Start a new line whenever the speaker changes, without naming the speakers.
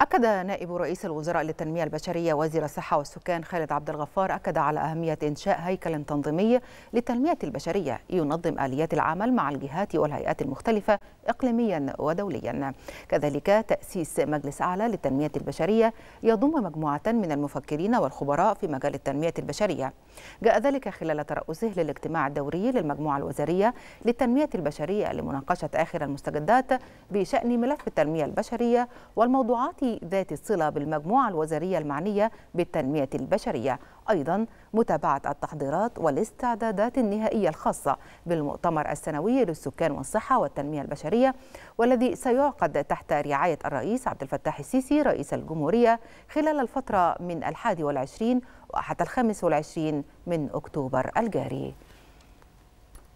أكد نائب رئيس الوزراء للتنمية البشرية وزير الصحة والسكان خالد عبد الغفار أكد على أهمية إنشاء هيكل تنظيمي للتنمية البشرية ينظم آليات العمل مع الجهات والهيئات المختلفة إقليميا ودوليا كذلك تأسيس مجلس أعلى للتنمية البشرية يضم مجموعة من المفكرين والخبراء في مجال التنمية البشرية جاء ذلك خلال ترأسه للاجتماع الدوري للمجموعة الوزارية للتنمية البشرية لمناقشة آخر المستجدات بشأن ملف التنمية البشرية والموضوعات ذات الصلة بالمجموعة الوزارية المعنية بالتنمية البشرية أيضا متابعة التحضيرات والاستعدادات النهائية الخاصة بالمؤتمر السنوي للسكان والصحة والتنمية البشرية والذي سيعقد تحت رعاية الرئيس عبد الفتاح السيسي رئيس الجمهورية خلال الفترة من الحادي والعشرين وحتى الخامس والعشرين من أكتوبر الجاري